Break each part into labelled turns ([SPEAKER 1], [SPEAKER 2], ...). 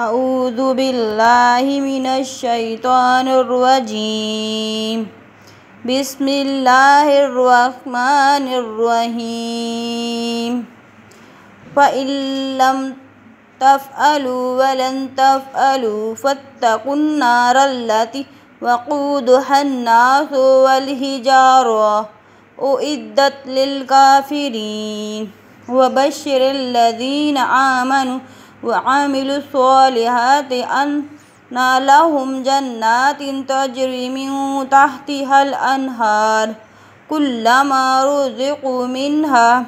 [SPEAKER 1] أعوذ بالله من الشيطان الرجيم بسم الله الرحمن الرحيم فإن لم تفعلوا ولن تفعلوا فاتقوا النار التي وقودها الناس والحجارة أعدت للكافرين وبشر الذين آمنوا وعملوا الصالحات أن لهم جنات تجري من تحتها الأنهار كلما رزقوا منها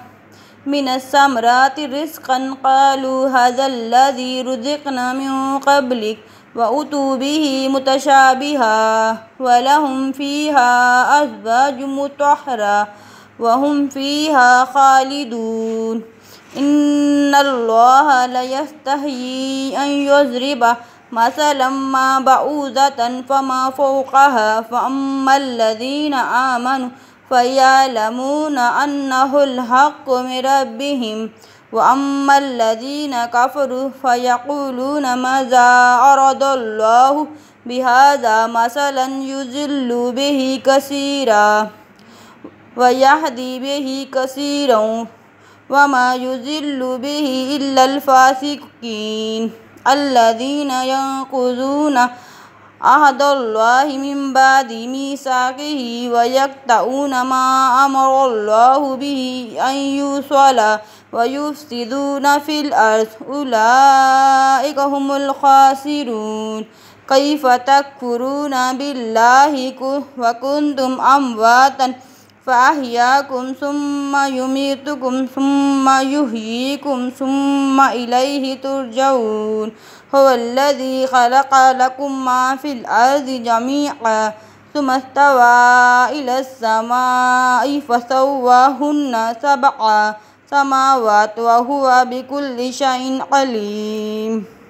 [SPEAKER 1] من الثمرات رزقا قالوا هذا الذي رزقنا من قبلك وأتوا به متشابها ولهم فيها أزواج مطهرة وهم فيها خالدون إن الله لا يستحيي أن يضرب مثلا ما بعوضة فما فوقها فأما الذين آمنوا فيعلمون أنه الحق من ربهم وأما الذين كفروا فيقولون ماذا أراد الله بهذا مثلا يذل به كثيرا ويهدي به كثيرا وما يذل به إلا الفاسقين الذين ينقذون عهد الله من بعد ميثاقه ويقطعون ما أمر الله به أن يوصل ويفسدون في الأرض أولئك هم الخاسرون كيف تكفرون بالله وكنتم أمواتا فأحياكم ثم يميتكم ثم يحييكم ثم إليه ترجعون هو الذي خلق لكم ما في الأرض جميعا ثم استوى إلى السماء فسواهن سبع سماوات وهو بكل شيء عليم